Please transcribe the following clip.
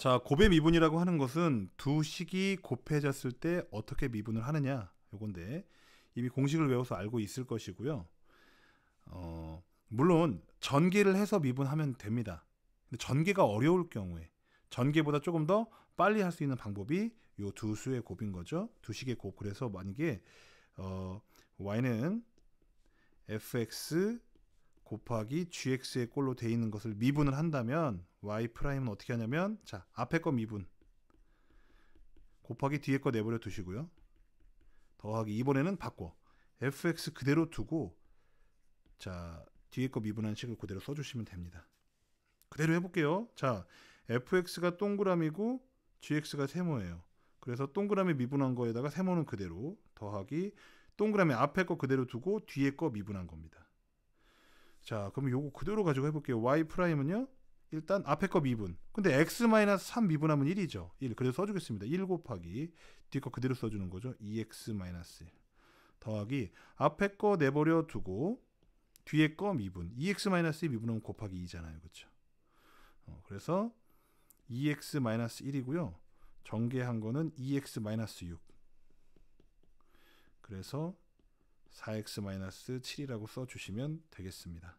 자, 고배 미분이라고 하는 것은 두 식이 곱해졌을 때 어떻게 미분을 하느냐 요건데 이미 공식을 외워서 알고 있을 것이고요. 어, 물론 전개를 해서 미분하면 됩니다. 근데 전개가 어려울 경우에 전개보다 조금 더 빨리 할 수 있는 방법이 요 두 수의 곱인 거죠. 두 식의 곱. 그래서 만약에 어, y는 fx 곱하기 gx의 꼴로 돼 있는 것을 미분을 한다면 y 프라임은 어떻게 하냐면 자 앞에 거 미분 곱하기 뒤에 거 내버려 두시고요. 더하기 이번에는 바꿔 fx 그대로 두고 자 뒤에 거 미분한 식을 그대로 써주시면 됩니다. 그대로 해볼게요. 자 fx가 동그라미고 gx가 세모예요. 그래서 동그라미 미분한 거에다가 세모는 그대로 더하기 동그라미 앞에 거 그대로 두고 뒤에 거 미분한 겁니다. 자, 그럼 요거 그대로 가지고 해볼게요. y 프라임은요. 일단 앞에 거 미분. 근데 x 마이너스 3 미분하면 1이죠. 1. 그래서 써주겠습니다. 1 곱하기 뒤거 그대로 써주는 거죠. 2x e 마이너스 1 더하기 앞에 거 내버려 두고 뒤에 거 미분. 2x e 마이너스 1 미분하면 곱하기 2잖아요. 그쵸 어, 그래서 2x e 마이너스 1이고요. 전개한 거는 2x 마이너스 6. 그래서 4x-7이라고 써주시면 되겠습니다.